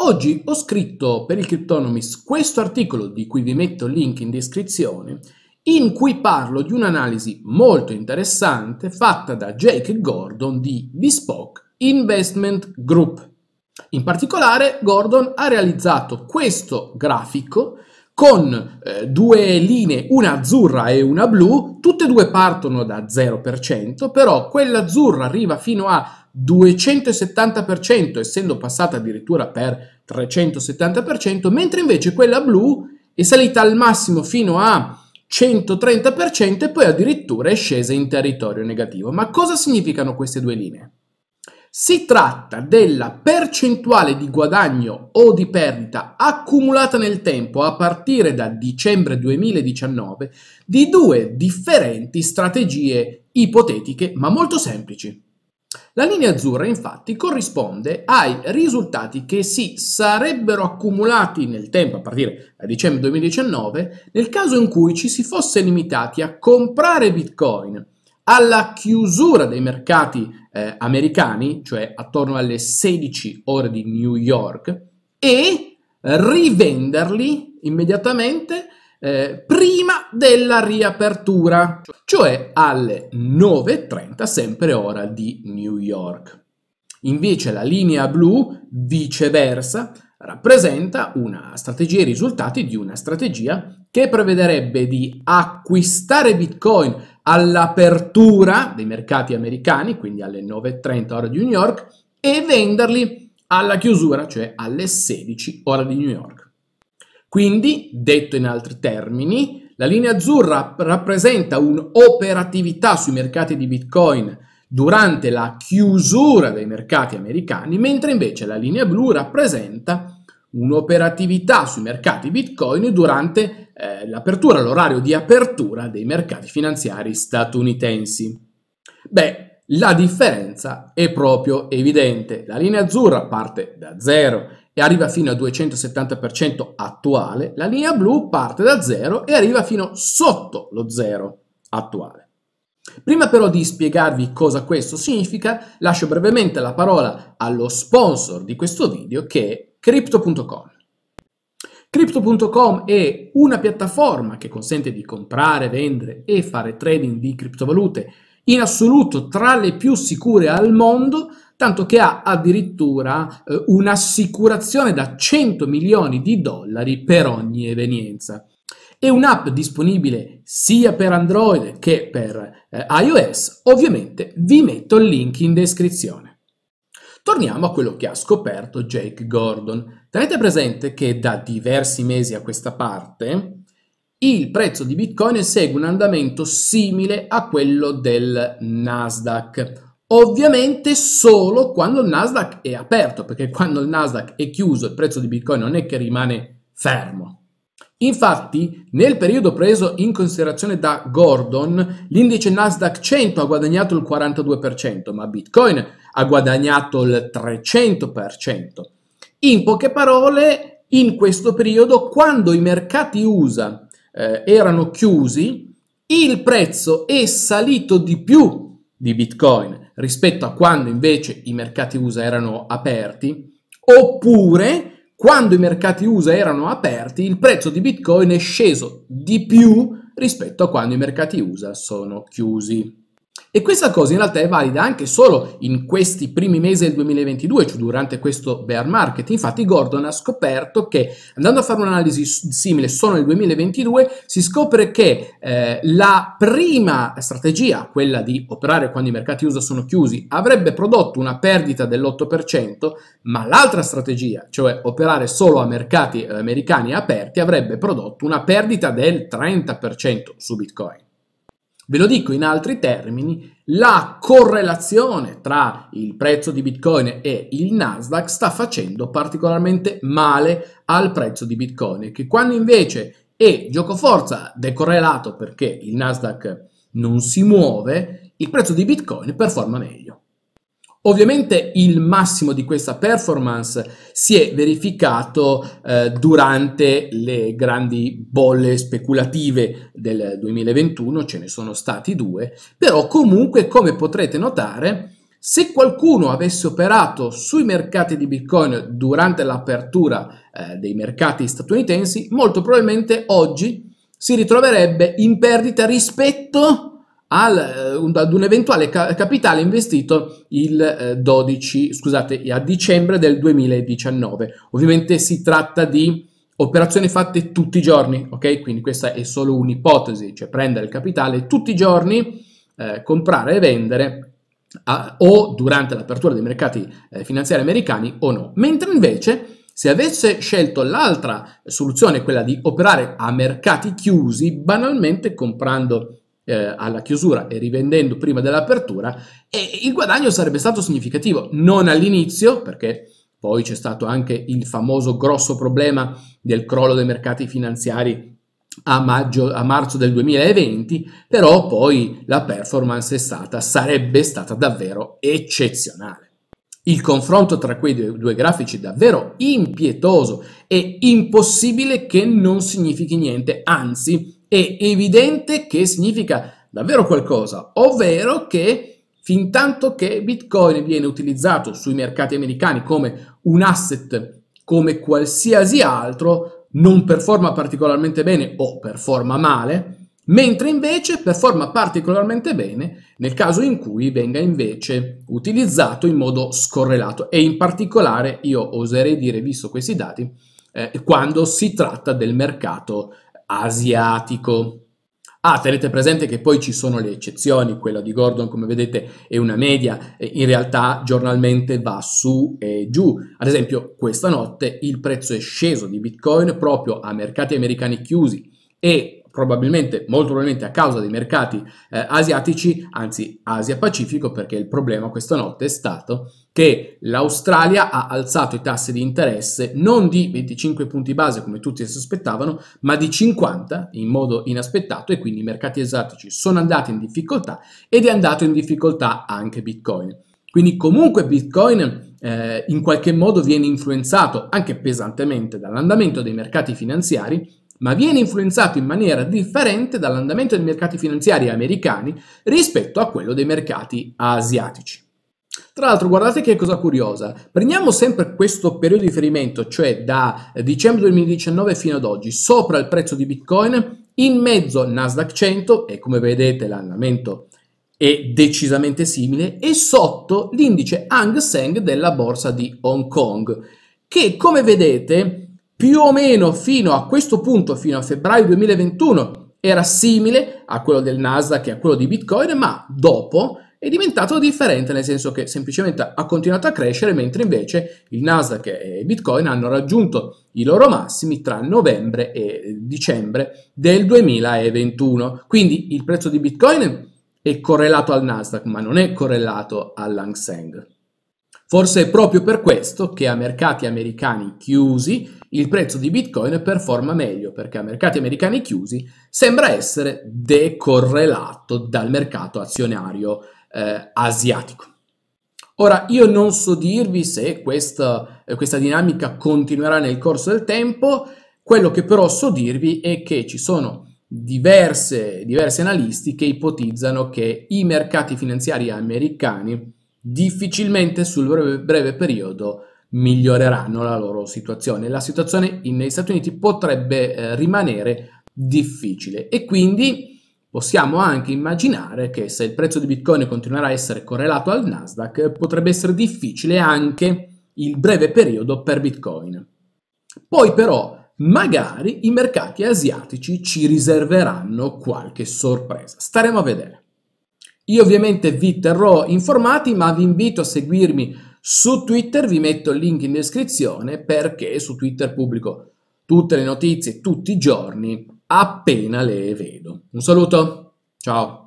Oggi ho scritto per il Cryptonomist questo articolo di cui vi metto il link in descrizione in cui parlo di un'analisi molto interessante fatta da Jake Gordon di Bespoke Investment Group. In particolare Gordon ha realizzato questo grafico con eh, due linee, una azzurra e una blu, tutte e due partono da 0%, però quella azzurra arriva fino a 270%, essendo passata addirittura per 370%, mentre invece quella blu è salita al massimo fino a 130% e poi addirittura è scesa in territorio negativo. Ma cosa significano queste due linee? Si tratta della percentuale di guadagno o di perdita accumulata nel tempo a partire da dicembre 2019 di due differenti strategie ipotetiche ma molto semplici. La linea azzurra infatti corrisponde ai risultati che si sarebbero accumulati nel tempo a partire da dicembre 2019 nel caso in cui ci si fosse limitati a comprare bitcoin alla chiusura dei mercati eh, americani, cioè attorno alle 16 ore di New York, e rivenderli immediatamente eh, prima della riapertura, cioè alle 9.30 sempre ora di New York. Invece la linea blu, viceversa, rappresenta una strategia e i risultati di una strategia che prevederebbe di acquistare Bitcoin all'apertura dei mercati americani, quindi alle 9.30 ora di New York, e venderli alla chiusura, cioè alle 16 ora di New York. Quindi, detto in altri termini, la linea azzurra rappresenta un'operatività sui mercati di Bitcoin durante la chiusura dei mercati americani, mentre invece la linea blu rappresenta un'operatività sui mercati Bitcoin durante eh, l'apertura, l'orario di apertura dei mercati finanziari statunitensi. Beh, la differenza è proprio evidente. La linea azzurra parte da zero e arriva fino al 270% attuale, la linea blu parte da zero e arriva fino sotto lo zero attuale. Prima però di spiegarvi cosa questo significa, lascio brevemente la parola allo sponsor di questo video che è Crypto.com. Crypto.com è una piattaforma che consente di comprare, vendere e fare trading di criptovalute in assoluto tra le più sicure al mondo, tanto che ha addirittura eh, un'assicurazione da 100 milioni di dollari per ogni evenienza. È un'app disponibile sia per Android che per eh, iOS, ovviamente vi metto il link in descrizione. Torniamo a quello che ha scoperto Jake Gordon. Tenete presente che da diversi mesi a questa parte il prezzo di Bitcoin segue un andamento simile a quello del Nasdaq. Ovviamente solo quando il Nasdaq è aperto, perché quando il Nasdaq è chiuso il prezzo di Bitcoin non è che rimane fermo. Infatti, nel periodo preso in considerazione da Gordon, l'indice Nasdaq 100 ha guadagnato il 42%, ma Bitcoin ha guadagnato il 300%. In poche parole, in questo periodo, quando i mercati USA eh, erano chiusi, il prezzo è salito di più di Bitcoin rispetto a quando invece i mercati USA erano aperti, oppure quando i mercati USA erano aperti il prezzo di Bitcoin è sceso di più rispetto a quando i mercati USA sono chiusi. E questa cosa in realtà è valida anche solo in questi primi mesi del 2022, cioè durante questo bear market. Infatti Gordon ha scoperto che, andando a fare un'analisi simile solo nel 2022, si scopre che eh, la prima strategia, quella di operare quando i mercati USA sono chiusi, avrebbe prodotto una perdita dell'8%, ma l'altra strategia, cioè operare solo a mercati eh, americani aperti, avrebbe prodotto una perdita del 30% su Bitcoin. Ve lo dico in altri termini, la correlazione tra il prezzo di Bitcoin e il Nasdaq sta facendo particolarmente male al prezzo di Bitcoin, che quando invece è giocoforza decorrelato perché il Nasdaq non si muove, il prezzo di Bitcoin performa meglio. Ovviamente il massimo di questa performance si è verificato eh, durante le grandi bolle speculative del 2021, ce ne sono stati due, però comunque come potrete notare se qualcuno avesse operato sui mercati di Bitcoin durante l'apertura eh, dei mercati statunitensi, molto probabilmente oggi si ritroverebbe in perdita rispetto a al, eh, ad un eventuale capitale investito il, 12, eh, scusate, a dicembre del 2019. Ovviamente si tratta di operazioni fatte tutti i giorni, ok? Quindi questa è solo un'ipotesi, cioè prendere il capitale tutti i giorni, eh, comprare e vendere a, o durante l'apertura dei mercati eh, finanziari americani o no. Mentre invece se avesse scelto l'altra soluzione, quella di operare a mercati chiusi, banalmente comprando eh, alla chiusura e rivendendo prima dell'apertura e il guadagno sarebbe stato significativo, non all'inizio perché poi c'è stato anche il famoso grosso problema del crollo dei mercati finanziari a, maggio, a marzo del 2020, però poi la performance è stata, sarebbe stata davvero eccezionale. Il confronto tra quei due, grafici è davvero impietoso e impossibile che non significhi niente, anzi è evidente che significa davvero qualcosa, ovvero che fin tanto che Bitcoin viene utilizzato sui mercati americani come un asset come qualsiasi altro, non performa particolarmente bene o performa male, mentre invece performa particolarmente bene nel caso in cui venga invece utilizzato in modo scorrelato e in particolare io oserei dire, visto questi dati, eh, quando si tratta del mercato asiatico. Ah, tenete presente che poi ci sono le eccezioni, quella di Gordon come vedete è una media, in realtà giornalmente va su e giù. Ad esempio questa notte il prezzo è sceso di Bitcoin proprio a mercati americani chiusi e probabilmente, molto probabilmente a causa dei mercati eh, asiatici, anzi Asia-Pacifico, perché il problema questa notte è stato che l'Australia ha alzato i tassi di interesse non di 25 punti base come tutti si aspettavano, ma di 50 in modo inaspettato e quindi i mercati asiatici sono andati in difficoltà ed è andato in difficoltà anche Bitcoin. Quindi comunque Bitcoin... Eh, in qualche modo viene influenzato anche pesantemente dall'andamento dei mercati finanziari ma viene influenzato in maniera differente dall'andamento dei mercati finanziari americani rispetto a quello dei mercati asiatici. Tra l'altro, guardate che cosa curiosa. Prendiamo sempre questo periodo di riferimento, cioè da dicembre 2019 fino ad oggi, sopra il prezzo di Bitcoin, in mezzo Nasdaq 100 e come vedete l'andamento è decisamente simile e sotto l'indice Hang Seng della borsa di Hong Kong, che come vedete più o meno fino a questo punto, fino a febbraio 2021, era simile a quello del Nasdaq e a quello di Bitcoin, ma dopo è diventato differente, nel senso che semplicemente ha continuato a crescere, mentre invece il Nasdaq e Bitcoin hanno raggiunto i loro massimi tra novembre e dicembre del 2021. Quindi il prezzo di Bitcoin è correlato al Nasdaq, ma non è correlato all'Hang Seng. Forse è proprio per questo che a mercati americani chiusi il prezzo di Bitcoin performa meglio perché a mercati americani chiusi sembra essere decorrelato dal mercato azionario eh, asiatico. Ora, io non so dirvi se questa, eh, questa dinamica continuerà nel corso del tempo, quello che però so dirvi è che ci sono diverse, diversi analisti che ipotizzano che i mercati finanziari americani difficilmente sul breve, breve periodo miglioreranno la loro situazione. La situazione negli Stati Uniti potrebbe eh, rimanere difficile e quindi possiamo anche immaginare che se il prezzo di Bitcoin continuerà a essere correlato al Nasdaq potrebbe essere difficile anche il breve periodo per Bitcoin. Poi però magari i mercati asiatici ci riserveranno qualche sorpresa. Staremo a vedere. Io ovviamente vi terrò informati, ma vi invito a seguirmi su Twitter vi metto il link in descrizione perché su Twitter pubblico tutte le notizie tutti i giorni appena le vedo. Un saluto, ciao!